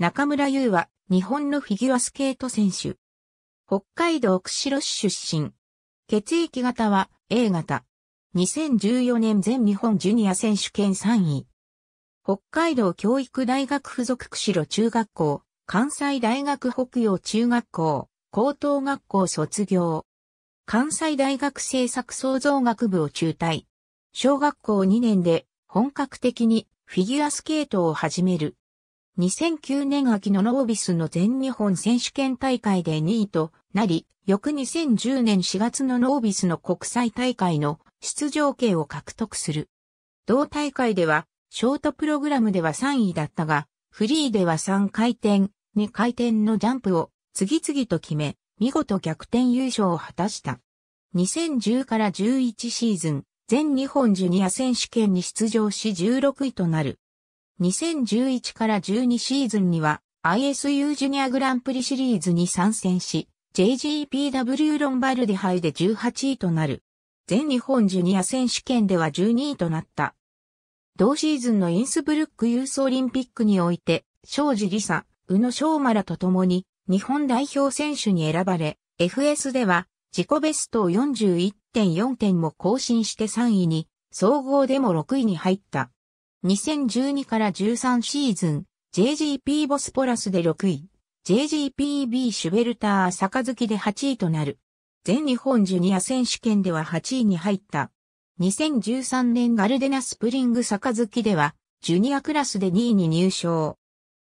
中村優は日本のフィギュアスケート選手。北海道釧路市出身。血液型は A 型。2014年全日本ジュニア選手権3位。北海道教育大学附属釧路中学校、関西大学北洋中学校、高等学校卒業。関西大学政策創造学部を中退。小学校2年で本格的にフィギュアスケートを始める。2009年秋のノービスの全日本選手権大会で2位となり、翌2010年4月のノービスの国際大会の出場権を獲得する。同大会では、ショートプログラムでは3位だったが、フリーでは3回転、2回転のジャンプを次々と決め、見事逆転優勝を果たした。2010から11シーズン、全日本ジュニア選手権に出場し16位となる。2011から12シーズンには ISU ジュニアグランプリシリーズに参戦し、JGPW ロンバルディ杯で18位となる。全日本ジュニア選手権では12位となった。同シーズンのインスブルックユースオリンピックにおいて、庄司理沙、宇野昌磨らと共に日本代表選手に選ばれ、FS では自己ベストを41.4点も更新して3位に、総合でも6位に入った。2012から13シーズン、JGP ボスポラスで6位、JGPB シュベルター杯で8位となる。全日本ジュニア選手権では8位に入った。2013年ガルデナスプリング杯では、ジュニアクラスで2位に入賞。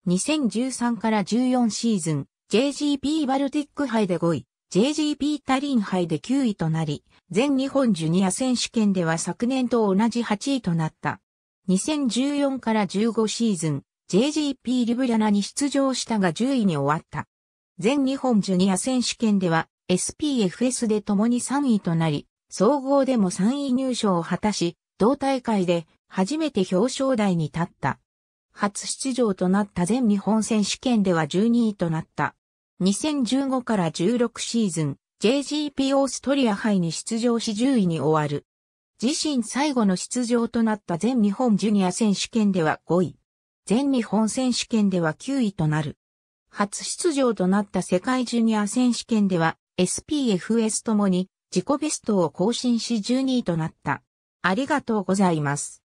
2013から14シーズン、JGP バルティック杯で5位、JGP タリン杯で9位となり、全日本ジュニア選手権では昨年と同じ8位となった。2014から15シーズン、JGP リブリャナに出場したが10位に終わった。全日本ジュニア選手権では SPFS で共に3位となり、総合でも3位入賞を果たし、同大会で初めて表彰台に立った。初出場となった全日本選手権では12位となった。2015から16シーズン、JGP オーストリア杯に出場し10位に終わる。自身最後の出場となった全日本ジュニア選手権では5位。全日本選手権では9位となる。初出場となった世界ジュニア選手権では SPFS ともに自己ベストを更新し12位となった。ありがとうございます。